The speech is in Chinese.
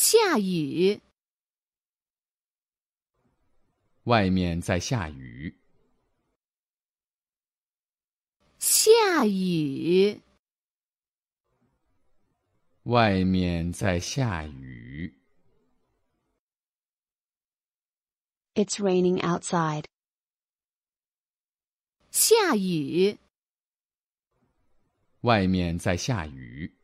下雨，外面在下雨。下雨，外面在下雨。It's raining outside。下雨，外面在下雨。